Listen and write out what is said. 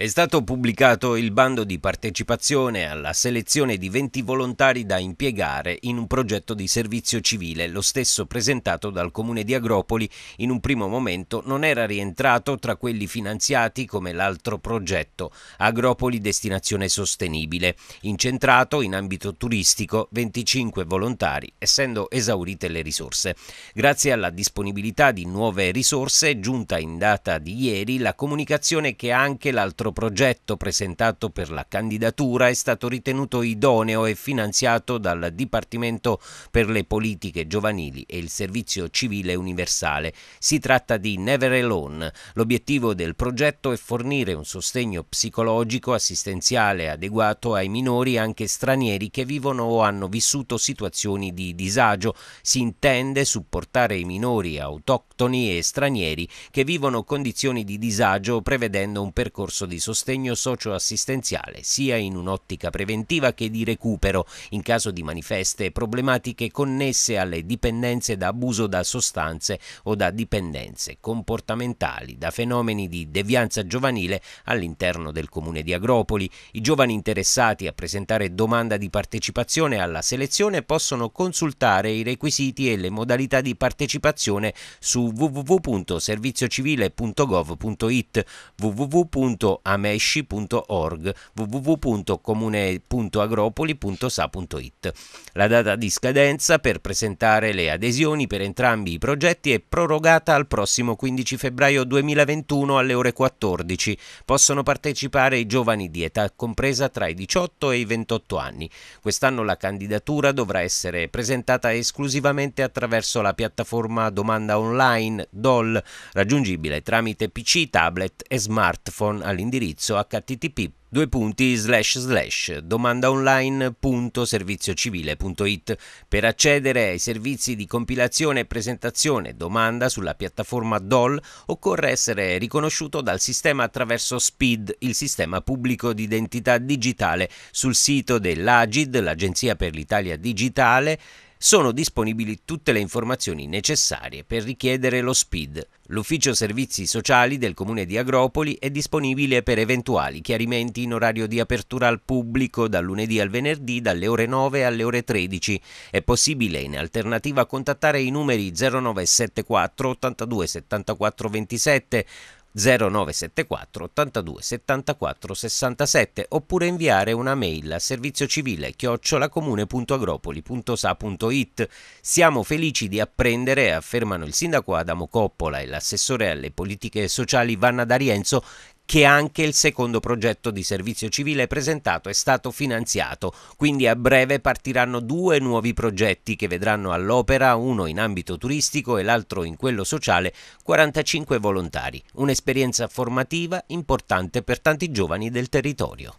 È stato pubblicato il bando di partecipazione alla selezione di 20 volontari da impiegare in un progetto di servizio civile, lo stesso presentato dal comune di Agropoli in un primo momento non era rientrato tra quelli finanziati come l'altro progetto Agropoli destinazione sostenibile, incentrato in ambito turistico 25 volontari, essendo esaurite le risorse. Grazie alla disponibilità di nuove risorse, giunta in data di ieri la comunicazione che anche l'altro l'intero progetto presentato per la candidatura è stato ritenuto idoneo e finanziato dal Dipartimento per le politiche giovanili e il servizio civile universale. Si tratta di Never Alone. L'obiettivo del progetto è fornire un sostegno psicologico assistenziale adeguato ai minori anche stranieri che vivono o hanno vissuto situazioni di disagio. Si intende supportare i minori autoctoni e stranieri che vivono condizioni di disagio prevedendo un percorso di sostegno socioassistenziale, sia in un'ottica preventiva che di recupero in caso di manifeste problematiche connesse alle dipendenze da abuso da sostanze o da dipendenze comportamentali, da fenomeni di devianza giovanile all'interno del comune di Agropoli. I giovani interessati a presentare domanda di partecipazione alla selezione possono consultare i requisiti e le modalità di partecipazione su www.serviziocivile.gov.it www.anticorruzione.gov.it amesci.org, www.comune.agropoli.sa.it. La data di scadenza per presentare le adesioni per entrambi i progetti è prorogata al prossimo 15 febbraio 2021 alle ore 14. Possono partecipare i giovani di età compresa tra i 18 e i 28 anni. Quest'anno la candidatura dovrà essere presentata esclusivamente attraverso la piattaforma domanda online DOL, raggiungibile tramite PC, tablet e smartphone all'interno all'indirizzo http due punti slash slash domandaonline.serviziocivile.it per accedere ai servizi di compilazione e presentazione domanda sulla piattaforma DOL occorre essere riconosciuto dal sistema attraverso SPID, il sistema pubblico di identità digitale, sul sito dell'AGID, l'Agenzia per l'Italia Digitale sono disponibili tutte le informazioni necessarie per richiedere lo SPID. L'ufficio servizi sociali del comune di Agropoli è disponibile per eventuali chiarimenti in orario di apertura al pubblico dal lunedì al venerdì dalle ore 9 alle ore 13. È possibile in alternativa contattare i numeri 0974 82 74 27 0974 82 74 67 oppure inviare una mail a serviziocivile chiocciolacomune.agropoli.sa.it. Siamo felici di apprendere, affermano il sindaco Adamo Coppola e l'assessore alle politiche sociali Vanna D'Arienzo, che anche il secondo progetto di servizio civile presentato è stato finanziato, quindi a breve partiranno due nuovi progetti che vedranno all'opera, uno in ambito turistico e l'altro in quello sociale, 45 volontari, un'esperienza formativa importante per tanti giovani del territorio.